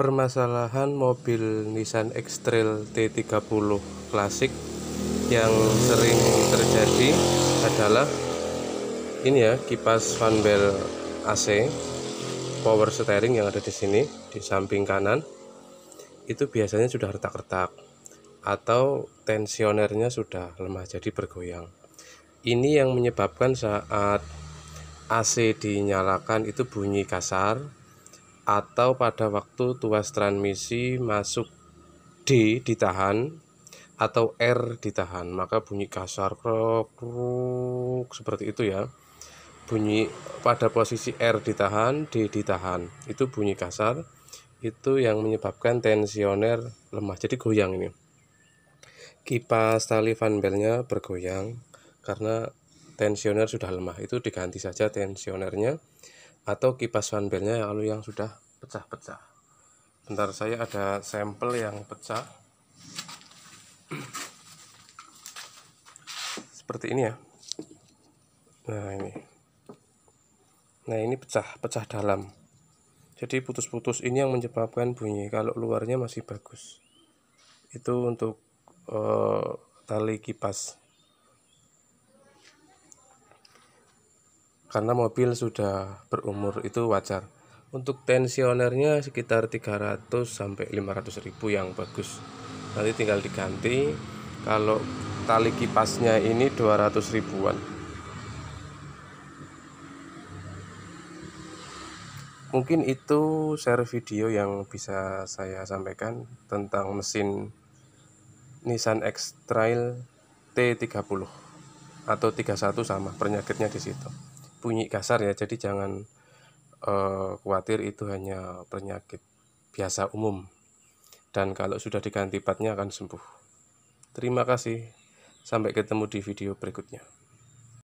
permasalahan mobil Nissan X-Trail T30 klasik yang sering terjadi adalah ini ya kipas fan bell AC power steering yang ada di sini di samping kanan itu biasanya sudah retak-retak atau tensionernya sudah lemah jadi bergoyang ini yang menyebabkan saat AC dinyalakan itu bunyi kasar atau pada waktu tuas transmisi masuk D ditahan atau R ditahan maka bunyi kasar krok, krok seperti itu ya bunyi pada posisi R ditahan D ditahan itu bunyi kasar itu yang menyebabkan tensioner lemah jadi goyang ini kipas tali fan belnya bergoyang karena tensioner sudah lemah itu diganti saja tensionernya atau kipas fanbelnya kalau yang sudah pecah-pecah bentar saya ada sampel yang pecah seperti ini ya nah ini nah ini pecah pecah dalam jadi putus-putus ini yang menyebabkan bunyi kalau luarnya masih bagus itu untuk uh, tali kipas karena mobil sudah berumur itu wajar untuk tensionernya sekitar 300 sampai 500 ribu yang bagus nanti tinggal diganti kalau tali kipasnya ini 200 ribuan mungkin itu share video yang bisa saya sampaikan tentang mesin Nissan X-Trail T30 atau 31 sama penyakitnya di situ bunyi kasar ya jadi jangan uh, khawatir itu hanya penyakit biasa umum dan kalau sudah diganti patnya akan sembuh terima kasih sampai ketemu di video berikutnya